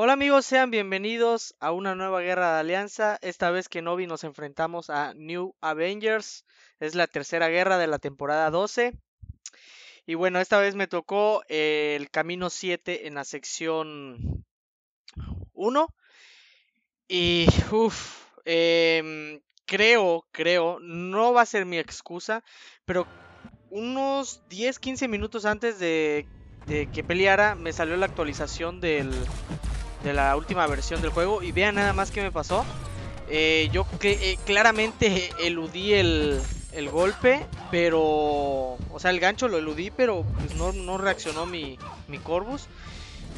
Hola amigos, sean bienvenidos a una nueva guerra de alianza. Esta vez que Novi nos enfrentamos a New Avengers. Es la tercera guerra de la temporada 12. Y bueno, esta vez me tocó eh, el camino 7 en la sección 1. Y uff, em, creo, creo, no va a ser mi excusa, pero unos 10-15 minutos antes de que peleara me salió la actualización del de la última versión del juego. Y vean nada más que me pasó. Eh, yo que eh, claramente eludí el, golpe, pero... O sea, el gancho lo eludí, pero pues, no, reaccionó mi, mi Corvus.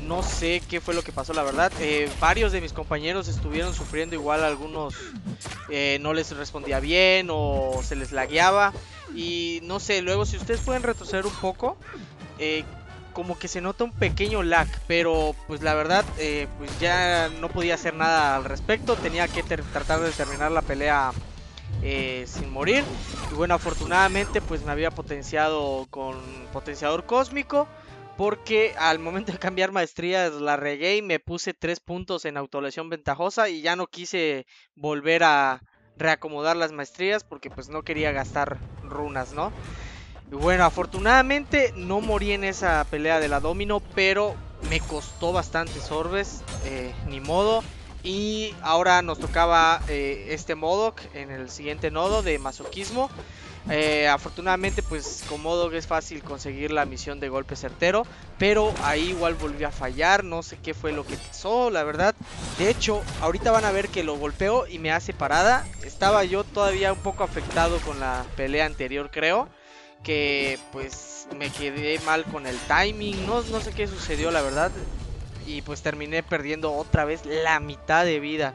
No sé qué fue lo que pasó, la verdad. Eh, varios de mis compañeros estuvieron sufriendo igual, algunos no les respondía bien o se les lagueaba. Y no sé, luego si ustedes pueden retroceder un poco, como que se nota un pequeño lag, pero pues la verdad, eh, pues ya no podía hacer nada al respecto, tenía que tratar de terminar la pelea eh, sin morir. Y bueno, afortunadamente pues me había potenciado con potenciador cósmico, porque al momento de cambiar maestrías la regué y me puse 3 puntos en autolesión ventajosa y ya no quise volver a reacomodar las maestrías porque pues no quería gastar runas, ¿no? Bueno, afortunadamente no morí en esa pelea de la Domino, pero me costó bastantes sorbes, eh, ni modo. Y ahora nos tocaba eh, este Modoc en el siguiente nodo de masoquismo. Eh, afortunadamente pues con Modoc es fácil conseguir la misión de golpe certero Pero ahí igual volvió a fallar, no sé qué fue lo que pasó la verdad De hecho ahorita van a ver que lo golpeo y me hace parada Estaba yo todavía un poco afectado con la pelea anterior creo que pues me quedé mal con el timing, no, no sé qué sucedió la verdad. Y pues terminé perdiendo otra vez la mitad de vida.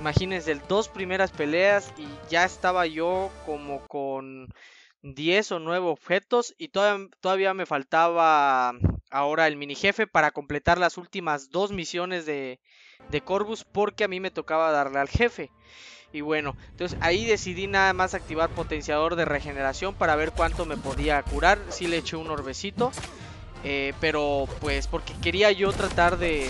Imagínense, dos primeras peleas y ya estaba yo como con 10 o 9 objetos y todavía, me faltaba ahora el mini jefe para completar las últimas dos misiones de, de Corvus porque a mí me tocaba darle al jefe. Y bueno, entonces ahí decidí nada más activar potenciador de regeneración para ver cuánto me podía curar. si le eché un orbecito. Eh, pero pues porque quería yo tratar de,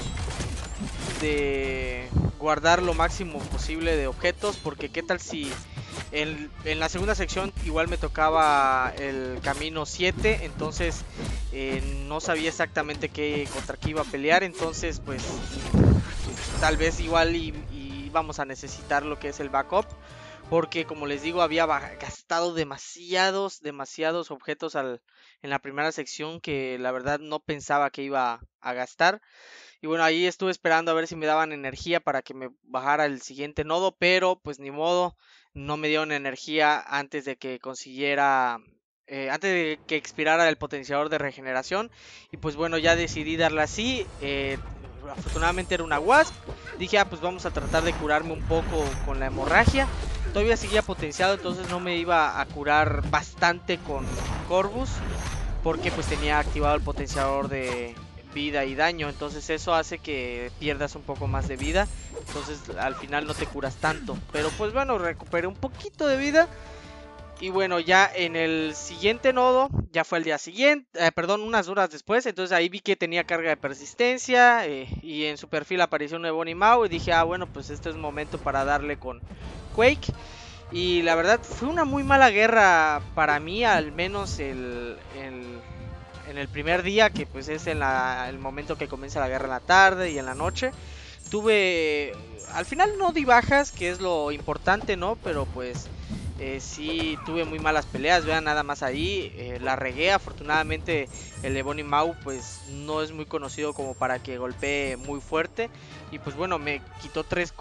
de guardar lo máximo posible de objetos. Porque qué tal si en, la segunda sección igual me tocaba el camino 7. Entonces eh, no sabía exactamente qué contra qué iba a pelear. Entonces pues tal vez igual y, vamos a necesitar lo que es el backup. Porque como les digo, había gastado demasiados, demasiados objetos al, en la primera sección que la verdad no pensaba que iba a, gastar. Y bueno, ahí estuve esperando a ver si me daban energía para que me bajara el siguiente nodo, pero pues ni modo, no me dieron energía antes de que consiguiera eh, antes de que expirara el potenciador de regeneración. Y pues bueno, ya decidí darla así. Eh, afortunadamente era una Wasp. Dije, ah, pues vamos a tratar de curarme un poco con la hemorragia. Todavía seguía potenciado, entonces no me iba a curar bastante con Corvus. Porque pues tenía activado el potenciador de vida y daño. Entonces eso hace que pierdas un poco más de vida. Entonces al final no te curas tanto. Pero pues bueno, recuperé un poquito de vida. Y bueno, ya en el siguiente nodo, ya fue el día siguiente, eh, perdón, unas horas después, entonces ahí vi que tenía carga de persistencia eh, y en su perfil apareció un nuevo Mau y dije, ah, bueno, pues este es momento para darle con Quake. Y la verdad fue una muy mala guerra para mí, al menos el, en el primer día, que pues es en el momento que comienza la guerra en la tarde y en la noche. Tuve, al final no di bajas, que es lo importante, ¿no? Pero pues si eh, sí tuve muy malas peleas, vean nada más ahí, eh, la regué, afortunadamente el Ebony Mau pues no es muy conocido como para que golpee muy fuerte y pues bueno me quitó tres,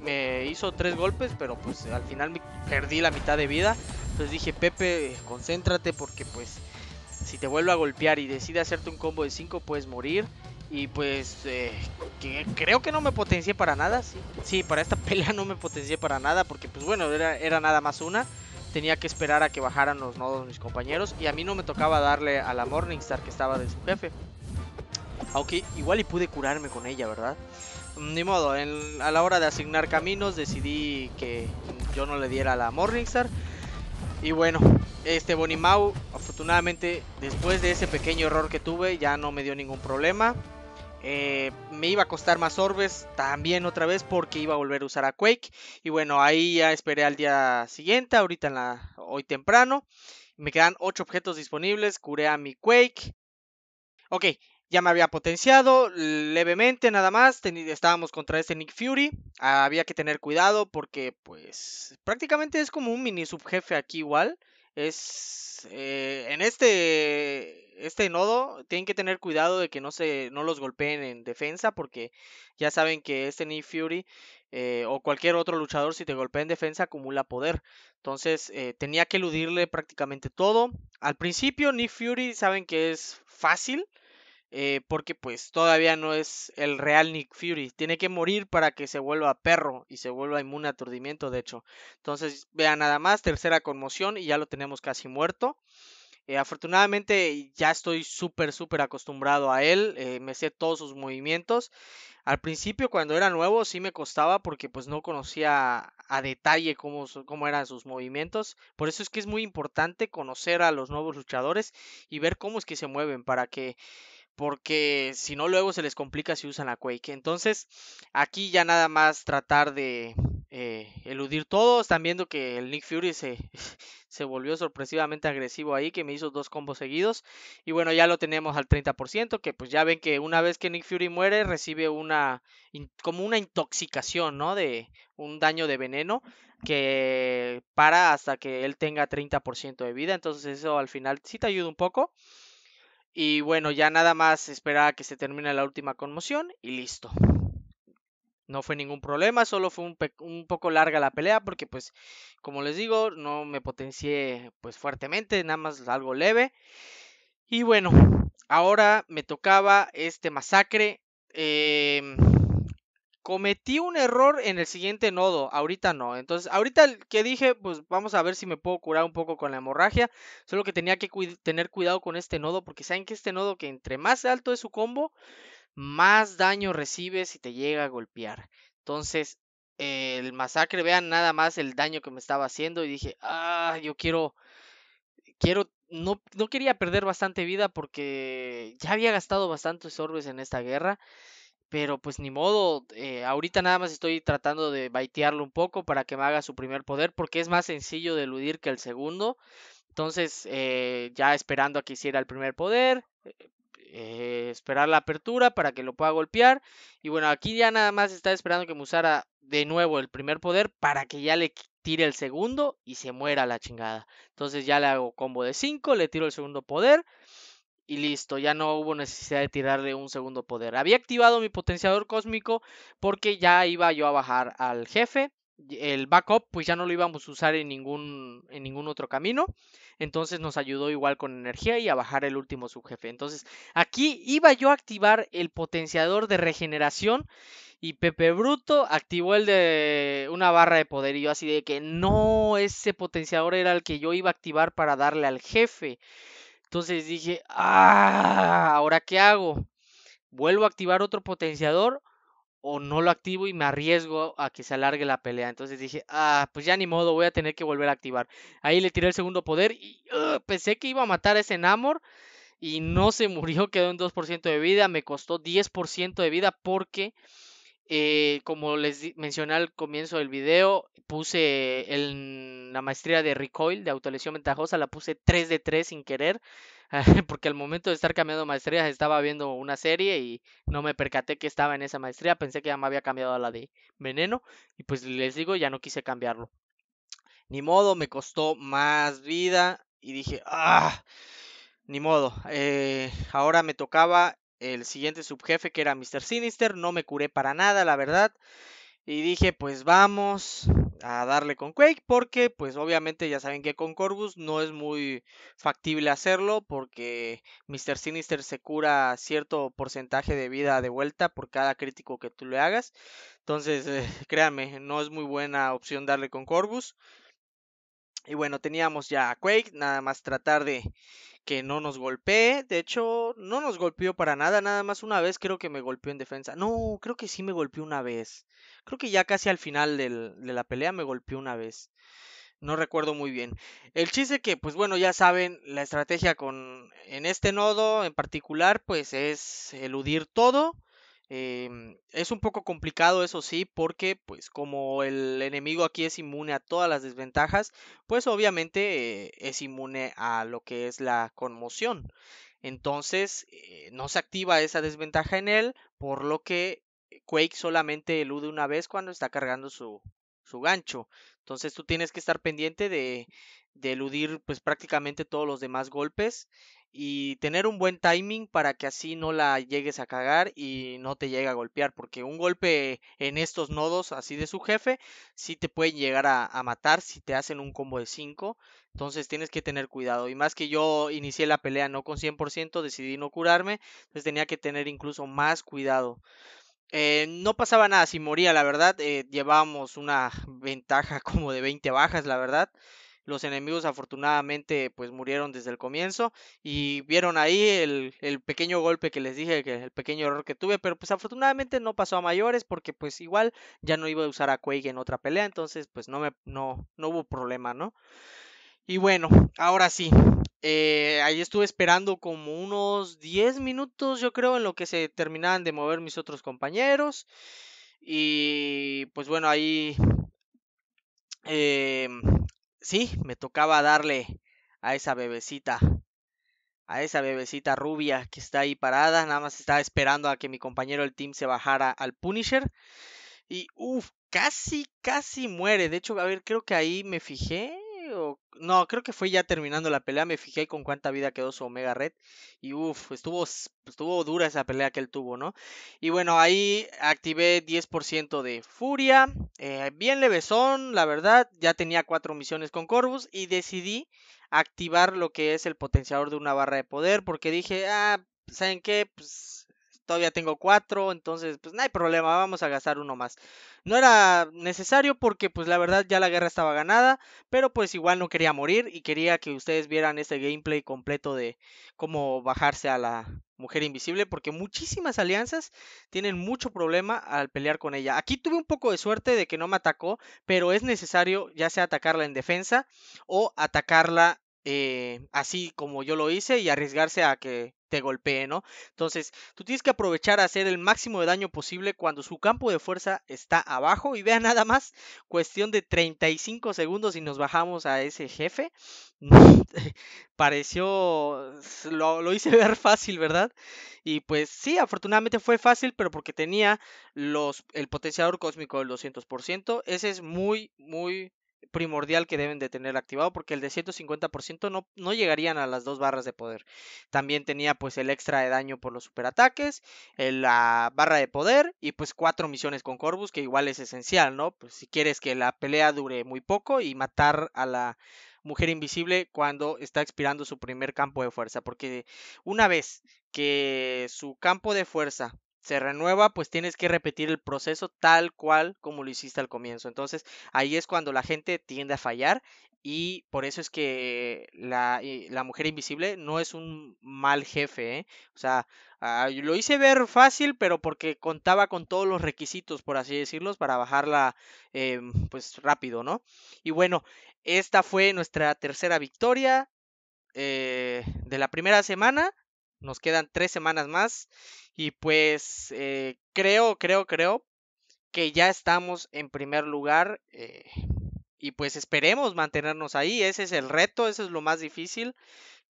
me hizo tres golpes pero pues al final me perdí la mitad de vida, entonces dije Pepe concéntrate porque pues si te vuelvo a golpear y decide hacerte un combo de 5 puedes morir y pues eh, creo que no me potencié para nada. Sí, sí, para esta pelea no me potencié para nada. Porque pues bueno, era, era nada más una. Tenía que esperar a que bajaran los nodos mis compañeros. Y a mí no me tocaba darle a la Morningstar que estaba de su jefe. Aunque igual y pude curarme con ella, ¿verdad? Mm, ni modo, a la hora de asignar caminos decidí que yo no le diera a la Morningstar. Y bueno, este Bonimau afortunadamente después de ese pequeño error que tuve ya no me dio ningún problema. Eh, me iba a costar más orbes también otra vez porque iba a volver a usar a Quake. Y bueno, ahí ya esperé al día siguiente, ahorita en la, hoy temprano. Me quedan 8 objetos disponibles, curé a mi Quake. Ok, ya me había potenciado levemente nada más. estábamos contra este Nick Fury. Había que tener cuidado porque pues prácticamente es como un mini subjefe aquí igual es eh, en este este nodo tienen que tener cuidado de que no se no los golpeen en defensa porque ya saben que este Nick Fury eh, o cualquier otro luchador si te golpea en defensa acumula poder entonces eh, tenía que eludirle prácticamente todo al principio Nick Fury saben que es fácil eh, porque pues todavía no es el real Nick Fury. Tiene que morir para que se vuelva perro y se vuelva inmune a aturdimiento, de hecho. Entonces, vean nada más, tercera conmoción y ya lo tenemos casi muerto. Eh, afortunadamente ya estoy súper, súper acostumbrado a él, eh, me sé todos sus movimientos. Al principio cuando era nuevo sí me costaba porque pues no conocía a detalle cómo eran sus movimientos. Por eso es que es muy importante conocer a los nuevos luchadores y ver cómo es que se mueven para que porque si no luego se les complica si usan la Quake. Entonces, aquí ya nada más tratar de eh, eludir todo. Están viendo que el Nick Fury se, se volvió sorpresivamente agresivo ahí, que me hizo dos combos seguidos. Y bueno, ya lo tenemos al 30%, que pues ya ven que una vez que Nick Fury muere, recibe una, como una intoxicación, ¿no? De un daño de veneno que para hasta que él tenga 30% de vida. Entonces eso al final sí te ayuda un poco. Y bueno, ya nada más esperaba que se termine la última conmoción y listo. No fue ningún problema, solo fue un, poco larga la pelea porque pues como les digo, no me potencié pues fuertemente, nada más algo leve. Y bueno, ahora me tocaba este masacre. Em, cometí un error en el siguiente nodo, ahorita no. Entonces, ahorita que dije, pues vamos a ver si me puedo curar un poco con la hemorragia. Solo que tenía que tener cuidado con este nodo, porque saben que este nodo que entre más alto es su combo, más daño recibe si te llega a golpear. Entonces, el masacre, vean nada más el daño que me estaba haciendo y dije, ah, yo quiero, quiero no, no, quería perder bastante vida porque ya había gastado bastantes orbes en esta guerra. Pero pues ni modo, eh, ahorita nada más estoy tratando de baitearlo un poco para que me haga su primer poder, porque es más sencillo de eludir que el segundo. Entonces, eh, ya esperando a que hiciera el primer poder, eh, esperar la apertura para que lo pueda golpear. Y bueno, aquí ya nada más está esperando que me usara de nuevo el primer poder para que ya le tire el segundo y se muera la chingada. Entonces ya le hago combo de 5, le tiro el segundo poder y listo, ya no hubo necesidad de tirarle un segundo poder. Había activado mi potenciador cósmico porque ya iba yo a bajar al jefe. El backup pues ya no lo íbamos a usar en ningún, en ningún otro camino. Entonces nos ayudó igual con energía y a bajar el último subjefe. Entonces aquí iba yo a activar el potenciador de regeneración. Y Pepe Bruto activó el de una barra de poder. Y yo así de que no, ese potenciador era el que yo iba a activar para darle al jefe. Entonces dije, ah, ¿ahora qué hago? ¿Vuelvo a activar otro potenciador o no lo activo y me arriesgo a que se alargue la pelea? Entonces dije, ah, pues ya ni modo, voy a tener que volver a activar. Ahí le tiré el segundo poder y pensé que iba a matar a ese Namor y no se murió, quedó en 2% de vida, me costó 10% de vida porque eh, como les mencioné al comienzo del video, puse en la maestría de recoil, de autolesión ventajosa, la puse 3 de 3 sin querer, porque al momento de estar cambiando maestrías estaba viendo una serie y no me percaté que estaba en esa maestría, pensé que ya me había cambiado a la de veneno y pues les digo, ya no quise cambiarlo. Ni modo, me costó más vida y dije, ah, ni modo, eh, ahora me tocaba el siguiente subjefe que era Mr. Sinister. No me curé para nada, la verdad. Y dije, pues vamos a darle con Quake porque pues obviamente ya saben que con Corvus no es muy factible hacerlo porque Mr. Sinister se cura cierto porcentaje de vida de vuelta por cada crítico que tú le hagas. Entonces, eh, créanme, no es muy buena opción darle con Corvus. Y bueno, teníamos ya a Quake, nada más tratar de que no nos golpeé, De hecho, no nos golpeó para nada, nada más una vez creo que me golpeó en defensa. No, creo que sí me golpeó una vez. Creo que ya casi al final de la pelea me golpeó una vez. No recuerdo muy bien. El chiste que, pues bueno, ya saben, la estrategia con en este nodo en particular, pues es eludir todo Em, es un poco complicado, eso sí, porque pues como el enemigo aquí es inmune a todas las desventajas, pues obviamente eh, es inmune a lo que es la conmoción. Entonces eh, no se activa esa desventaja en él, por lo que Quake solamente elude una vez cuando está cargando su, su gancho. Entonces tú tienes que estar pendiente de, de eludir pues prácticamente todos los demás golpes y tener un buen timing para que así no la llegues a cagar y no te llegue a golpear, porque un golpe en estos nodos así de su jefe sí te pueden llegar a, matar si te hacen un combo de 5, entonces tienes que tener cuidado. Y más que yo inicié la pelea no con 100%, decidí no curarme, entonces pues tenía que tener incluso más cuidado. Eh, no pasaba nada si moría, la verdad. Eh, llevábamos una ventaja como de 20 bajas, la verdad. Los enemigos afortunadamente pues murieron desde el comienzo y vieron ahí el, pequeño golpe que les dije, que el pequeño error que tuve, pero pues afortunadamente no pasó a mayores porque pues igual ya no iba a usar a Quake en otra pelea, entonces pues no, me, no, no hubo problema, ¿no? Y bueno, ahora sí, eh, ahí estuve esperando como unos 10 minutos, yo creo, en lo que se terminaban de mover mis otros compañeros. Y pues bueno, ahí eh, sí, me tocaba darle a esa bebecita, a esa bebecita rubia que está ahí parada, nada más estaba esperando a que mi compañero del team se bajara al Punisher. Y uff, casi, casi muere. De hecho, a ver, creo que ahí me fijé. No, creo que fue ya terminando la pelea. Me fijé con cuánta vida quedó su Omega Red. Y uff, estuvo, estuvo dura esa pelea que él tuvo, ¿no? Y bueno, ahí activé 10% de furia. Eh, bien levesón, la verdad. Ya tenía cuatro misiones con Corvus. Y decidí activar lo que es el potenciador de una barra de poder. Porque dije, ah, ¿saben qué? Pues todavía tengo cuatro, entonces pues no hay problema, vamos a gastar uno más. No era necesario porque pues la verdad ya la guerra estaba ganada, pero pues igual no quería morir y quería que ustedes vieran este gameplay completo de cómo bajarse a la mujer invisible porque muchísimas alianzas tienen mucho problema al pelear con ella. Aquí tuve un poco de suerte de que no me atacó, pero es necesario ya sea atacarla en defensa o atacarla eh, así como yo lo hice y arriesgarse a que te golpee, ¿no? Entonces, tú tienes que aprovechar a hacer el máximo de daño posible cuando su campo de fuerza está abajo. Y vea nada más, cuestión de 35 segundos y nos bajamos a ese jefe. Pareció, lo, hice ver fácil, ¿verdad? Y pues sí, afortunadamente fue fácil, pero porque tenía el potenciador cósmico del 200%. Ese es muy, muy primordial que deben de tener activado porque el de 150% no, no llegarían a las dos barras de poder. También tenía pues el extra de daño por los superataques, la barra de poder y pues cuatro misiones con Corvus que igual es esencial, ¿no? Pues si quieres que la pelea dure muy poco y matar a la mujer invisible cuando está expirando su primer campo de fuerza porque una vez que su campo de fuerza se renueva, pues tienes que repetir el proceso tal cual como lo hiciste al comienzo. Entonces ahí es cuando la gente tiende a fallar y por eso es que la, eh, mujer invisible no es un mal jefe. ¿eh? O sea, lo hice ver fácil, pero porque contaba con todos los requisitos, por así decirlos, para bajarla eh, pues rápido, ¿no? Y bueno, esta fue nuestra tercera victoria de la primera semana. Nos quedan tres semanas más y pues eh, creo, creo, creo que ya estamos en primer lugar eh, y pues esperemos mantenernos ahí. Ese es el reto, eso es lo más difícil,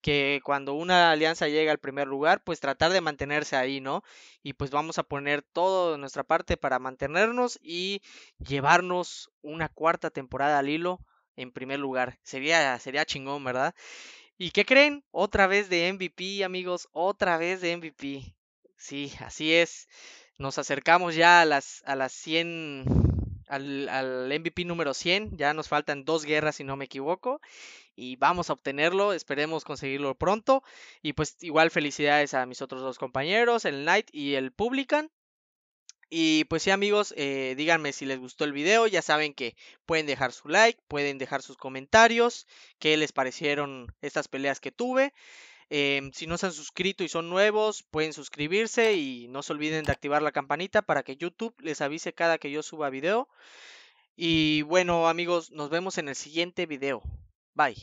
que cuando una alianza llega al primer lugar, pues tratar de mantenerse ahí, ¿no? Y pues vamos a poner todo de nuestra parte para mantenernos y llevarnos una cuarta temporada al hilo en primer lugar. Sería, sería chingón, ¿verdad? ¿Y qué creen? Otra vez de MVP, amigos, otra vez de MVP. Sí, así es. Nos acercamos ya a las, a las 100, al, al MVP número 100. Ya nos faltan dos guerras, si no me equivoco y vamos a obtenerlo. Esperemos conseguirlo pronto. Y pues igual felicidades a mis otros dos compañeros, el Knight y el Publican. Y pues sí amigos, eh, díganme si les gustó el video, ya saben que pueden dejar su like, pueden dejar sus comentarios, qué les parecieron estas peleas que tuve. Em, si no se han suscrito y son nuevos, pueden suscribirse y no se olviden de activar la campanita para que YouTube les avise cada que yo suba video. Y bueno amigos, nos vemos en el siguiente video. Bye.